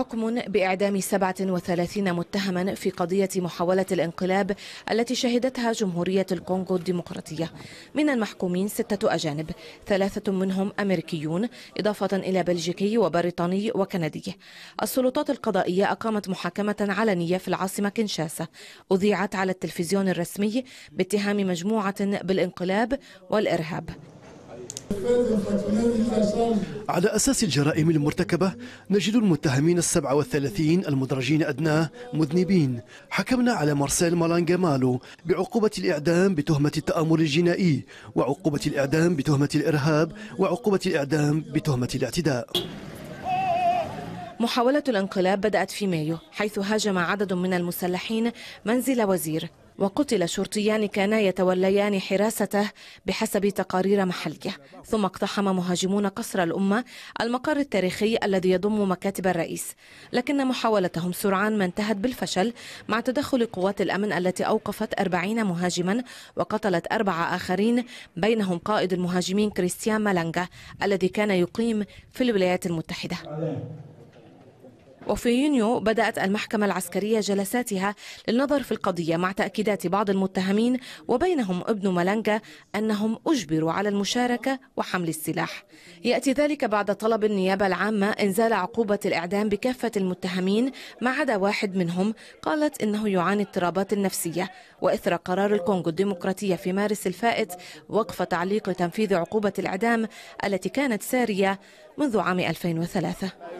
حكم بإعدام 37 متهما في قضية محاولة الانقلاب التي شهدتها جمهورية الكونغو الديمقراطية من المحكومين ستة أجانب ثلاثة منهم أمريكيون إضافة إلى بلجيكي وبريطاني وكندي السلطات القضائية أقامت محاكمة علنية في العاصمة كنشاسا أذيعت على التلفزيون الرسمي باتهام مجموعة بالانقلاب والإرهاب على أساس الجرائم المرتكبة نجد المتهمين السبعة والثلاثين المدرجين أدناه مذنبين حكمنا على مارسيل مالانجا مالو بعقوبة الإعدام بتهمة التآمر الجنائي وعقوبة الإعدام بتهمة الإرهاب وعقوبة الإعدام بتهمة الاعتداء محاولة الانقلاب بدأت في مايو حيث هاجم عدد من المسلحين منزل وزير وقتل شرطيان كانا يتوليان حراسته بحسب تقارير محلية ثم اقتحم مهاجمون قصر الأمة المقر التاريخي الذي يضم مكاتب الرئيس لكن محاولتهم سرعان ما انتهت بالفشل مع تدخل قوات الأمن التي أوقفت أربعين مهاجما وقتلت أربعة آخرين بينهم قائد المهاجمين كريستيان مالانجا الذي كان يقيم في الولايات المتحدة وفي يونيو بدأت المحكمة العسكرية جلساتها للنظر في القضية مع تأكيدات بعض المتهمين وبينهم ابن ملانجا أنهم أجبروا على المشاركة وحمل السلاح يأتي ذلك بعد طلب النيابة العامة إنزال عقوبة الإعدام بكافة المتهمين ما عدا واحد منهم قالت إنه يعاني اضطرابات نفسية وإثر قرار الكونغو الديمقراطية في مارس الفائت وقف تعليق تنفيذ عقوبة الإعدام التي كانت سارية منذ عام 2003